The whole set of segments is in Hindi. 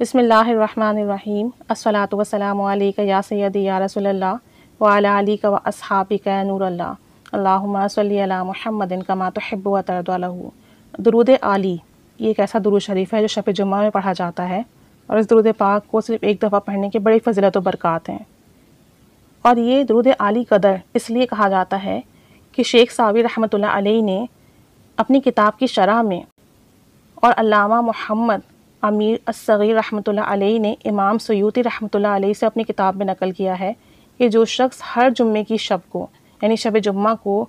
बसमीम असलात वसलाम या सैद या रसोल्ला वाली का व असहाबी का नूरल्ला अल्लाम महमदिन कमा तहब व दरूद आली ये एक ऐसा दरूद शरीफ है जो शब जुम्मा में पढ़ा जाता है और इस दुरूद पाक को सिर्फ एक दफ़ा पढ़ने के बड़ी फजीलत व बरक़ात हैं और ये दरूद आली कदर इसलिए कहा जाता है कि शेख सावी रहमत ने अपनी किताब की शरह में और अलामा मोहम्मद अमीर असग़ीर रहमत अलैह ने इमाम सयूती रहमत अलैह से अपनी किताब में नकल किया है कि जो शख्स हर जुम्मे की शब को यानी शब जुम्मा को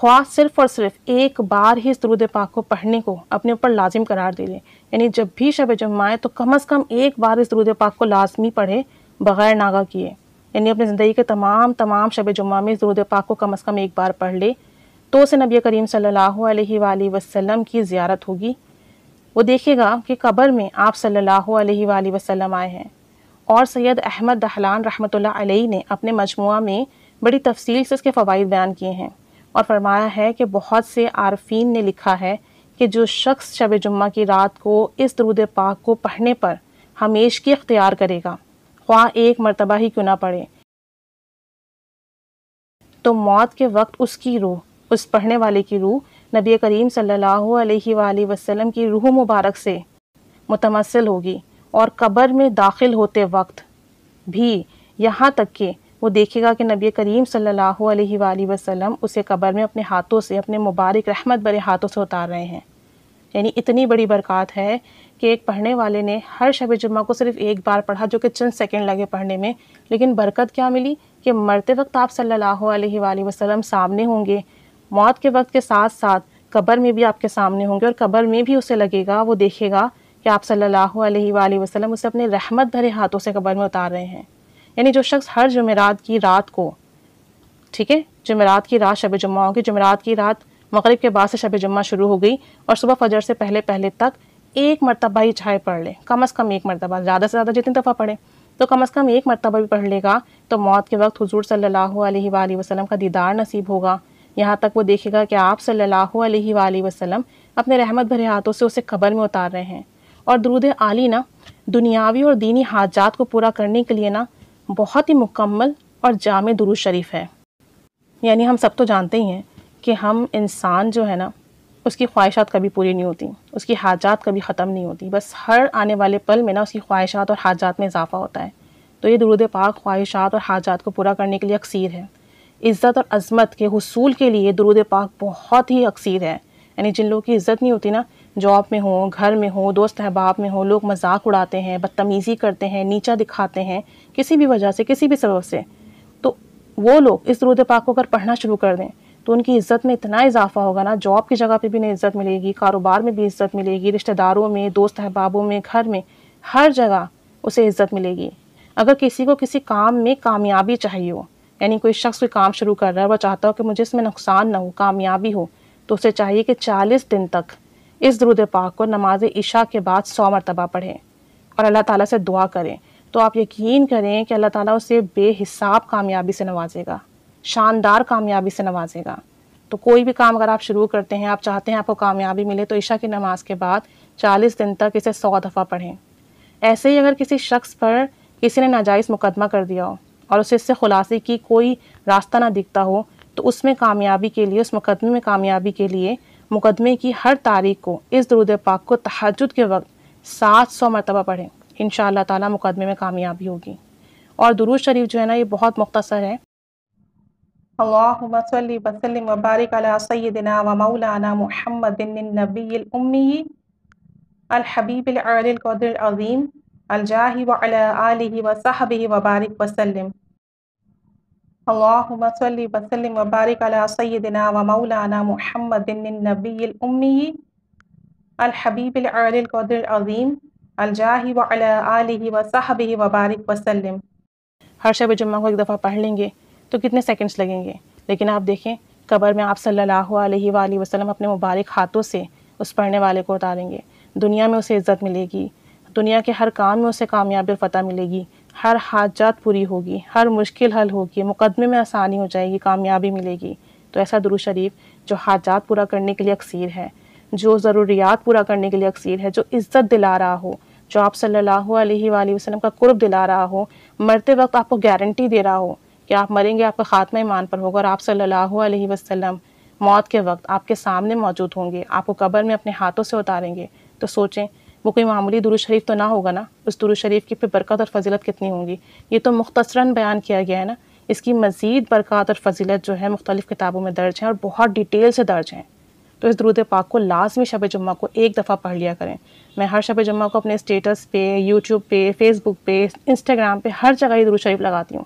ख्वा सिर्फ़ और सिर्फ एक बार ही इस पाक को पढ़ने को अपने ऊपर लाजिम करार दे दें यानी जब भी शब जुम्मा आए तो कम अज़ कम एक बार इस दरूद पाक को लाजमी पढ़े बग़ैर नागा किए यानी अपनी ज़िंदगी के तमाम तमाम शब जुम्मा में इस दरूद पाक को कम अज़ कम एक बार पढ़ ले तो उसे नबी करीम सल्ला वसम की ज़्यारत होगी वो देखेगा कि कब्र में आप सल्लल्लाहु अलैहि वसल्लम आए हैं और सैयद अहमद दहलान रहमतुल्लाह अलैहि ने अपने मजमू में बड़ी तफसील से इसके फ़वाद बयान किए हैं और फरमाया है कि बहुत से आरफीन ने लिखा है कि जो शख्स शब जुम्मा की रात को इस दरूद पाक को पढ़ने पर हमेश की अख्तियार करेगा ख्वा एक मरतबा ही क्यों ना पड़े तो मौत के वक्त उसकी रूह उस पढ़ने वाले की रूह नबी करीम सल्लल्लाहु अलैहि वसल्लम की रूह मुबारक से मुतमसल होगी और कब्र में दाखिल होते वक्त भी यहाँ तक कि वो देखेगा कि नबी करीम सल्लल्लाहु अलैहि वसल्लम उसे कब्र में अपने हाथों से अपने मुबारक रहमत भरे हाथों से उतार रहे हैं यानी इतनी बड़ी बरक़ात है कि एक पढ़ने वाले ने हर शब जुम्मा को सिर्फ एक बार पढ़ा जो कि चंद सेकंड लगे पढ़ने में लेकिन बरकत क्या मिली कि मरते वक्त आप सल्लल्लाहु अलैहि वसल्लम सामने होंगे मौत के वक्त के साथ साथ कब्र में भी आपके सामने होंगे और कब्र में भी उसे लगेगा वो देखेगा कि आप सल्लल्लाहु अलैहि वसल्लम उसे अपने रहमत भरे हाथों से कब्र में उतार रहे हैं यानी जो शख्स हर जमेरात की रात को ठीक है जमेरात की रात शब जुम्मा होगी जमेरात की रात मगरब के बाद से शब जुम्मा शुरू हो गई और सुबह फजर से पहले पहले तक एक मरतबा ही चाहे पढ़ लें कम अज़ कम एक मरतबा ज़्यादा से ज़्यादा जितनी दफ़ा पढ़े तो कम अज़ कम एक मरतबा भी पढ़ लेगा तो मौत के वक्त हुजूर सल्लल्लाहु अलैहि वसल्लम का दीदार नसीब होगा यहाँ तक वो देखेगा कि आप सल्लल्लाहु अलैहि सल्ला वसल्लम अपने रहमत भरे हाथों से उसे कबर में उतार रहे हैं और दरूद आली ना दुनियावी और दीनी हाजात को पूरा करने के लिए ना बहुत ही मुकम्मल और जाम दुरुज शरीफ है यानी हम सब तो जानते ही हैं कि हम इंसान जो है ना उसकी ख्वाहिशात कभी पूरी नहीं होती उसकी हाजात कभी ख़त्म नहीं होती बस हर आने वाले पल में ना उसकी ख्वाहिशात और हाजात में इजाफ़ा होता है तो ये दरूद पाक ख्वाहिशात और हाजात को पूरा करने के लिए अक्सर है इज़्ज़त और अजमत के हसूल के लिए दरूद पाक बहुत ही अक्सर है यानी जिन लोगों की इज़्ज़त नहीं होती ना जॉब में हो घर में हो दोस्त अहबाब में हो लोग मजाक उड़ाते हैं बदतमीज़ी करते हैं नीचा दिखाते हैं किसी भी वजह से किसी भी सबब से तो वो लोग इस दरूद पाक को अगर पढ़ना शुरू कर दें तो उनकी इज़्ज़त में इतना इजाफा होगा ना जॉब की जगह पर भी उन्हें इज़्ज़त मिलेगी कारोबार में भी इज़्ज़त मिलेगी रिश्तेदारों में दोस्त अहबाबों में घर में हर जगह उसे इज़्ज़त मिलेगी अगर किसी को किसी काम में कामयाबी चाहिए हो यानी कोई शख्स कोई काम शुरू कर रहा है वह चाहता हो कि मुझे इसमें नुकसान ना हो कामयाबी हो तो उसे चाहिए कि चालीस दिन तक इस दरुद पाक को नमाज ईशा के बाद सौ मरतबा पढ़ें और अल्लाह ताला से दुआ करें तो आप यकीन करें कि अल्लाह ताला उसे बेहिसाब कामयाबी से नवाजेगा शानदार कामयाबी से नवाजेगा तो कोई भी काम अगर आप शुरू करते हैं आप चाहते हैं आपको कामयाबी मिले तो ईशा की नमाज के बाद चालीस दिन तक इसे सौ दफ़ा पढ़ें ऐसे ही अगर किसी शख्स पर किसी ने नाजायज़ मुकदमा कर दिया हो और उसे इससे खुलासे की कोई रास्ता ना दिखता हो तो उसमें कामयाबी के लिए उस मुकदमे में कामयाबी के लिए मुकदमे की हर तारीख को इस दरुद पाक को तहजद के वक्त सात सौ मरतबा पढ़ें इन ताला मुकदमे में कामयाबी होगी और दुरुज शरीफ जो है ना ये बहुत मुख्तसर है अल्लाम الجاه وعلى آله وصحبه وبارك وسلم اللهم صل وسلم وبارك على سيدنا ومولانا محمد النبي الأمي الحبيب العالي القدر العظيم الجاه وعلى آله وصحبه وبارك वसल्लम हर शब जुम्मा को एक दफ़ा पढ़ लेंगे तो कितने सेकंड्स लगेंगे लेकिन आप देखें कबर में आप सल्लल्लाहु अलैहि वसल्लम अपने मुबारक हाथों से उस पढ़ने वाले को उतारेंगे दुनिया में उसे इज़्ज़त मिलेगी दुनिया के हर काम में उसे कामयाबी और फतह मिलेगी हर हाजात पूरी होगी हर मुश्किल हल होगी मुकदमे में आसानी हो जाएगी कामयाबी मिलेगी तो ऐसा दुरू शरीफ जो हाजात पूरा करने के लिए अक्सर है जो ज़रूरियात पूरा करने के लिए अक्सर है जो इज़्ज़त दिला रहा हो जो आप सल्लल्लाहु अलैहि का कुर्ब दिला रहा हो मरते वक्त आपको गारंटी दे रहा हो कि आप मरेंगे आपका खात्मा ईमान पर होगा और आप सल्लल्लाहु अलैहि वसल्लम मौत के वक्त आपके सामने मौजूद होंगे आपको कब्र में अपने हाथों से उतारेंगे तो सोचें वो कोई मामूली दुरुज शरीफ तो ना होगा ना उस दुरुज शरीफ की फिर बरकत और फजीलत कितनी होंगी ये तो मुख्तसरा बयान किया गया है ना इसकी मज़ीद बरक़ात और फजीलत जो है मुख्तलिफ़ किताबों में दर्ज हैं और बहुत डिटेल से दर्ज हैं तो इस दुरूद पाक को लाजमी शब जुम्मा को एक दफ़ा पढ़ लिया करें मैं हर शब जुम्मा को अपने स्टेटस पे यूट्यूब पे फेसबुक पे इंस्टाग्राम पे हर जगह ही दरूद शरीफ लगाती हूँ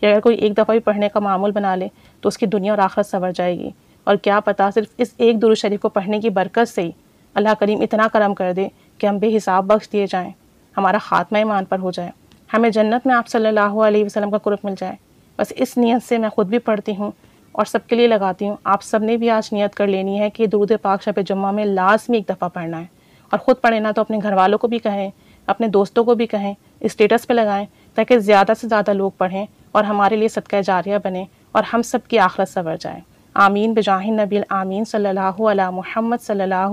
कि अगर कोई एक दफ़ा भी पढ़ने का मामूल बना ले तो उसकी दुनिया और आखरत संवर जाएगी और क्या पता सिर्फ इस एक दुरुज शरीफ को पढ़ने की बरकत से ही अल्लाह करीम इतना करम कर दे कि हम बेहिसाब बख्श दिए जाएँ हमारा ख़ात्मा ईमान पर हो जाए हमें जन्नत में आप सल्लल्लाहु अलैहि वसल्लम का कुरब मिल जाए बस इस नीयत से मैं ख़ुद भी पढ़ती हूँ और सबके लिए लगाती हूँ आप सब ने भी आज नीयत कर लेनी है कि दूध पाक शब जुम्मा में लाजमी एक दफ़ा पढ़ना है और ख़ुद पढ़े ना तो अपने घर वालों को भी कहें अपने दोस्तों को भी कहें स्टेटस पे लगाएं ताकि ज़्यादा से ज़्यादा लोग पढ़ें और हमारे लिए सदका जारिया बने और हम सब की आखरत सवर जाए आमीन बजाहिन नबील आमीन सल्ला महमद सल्ला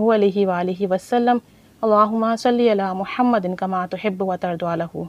वसलम اللهم صل على محمد كما تحب وترضى له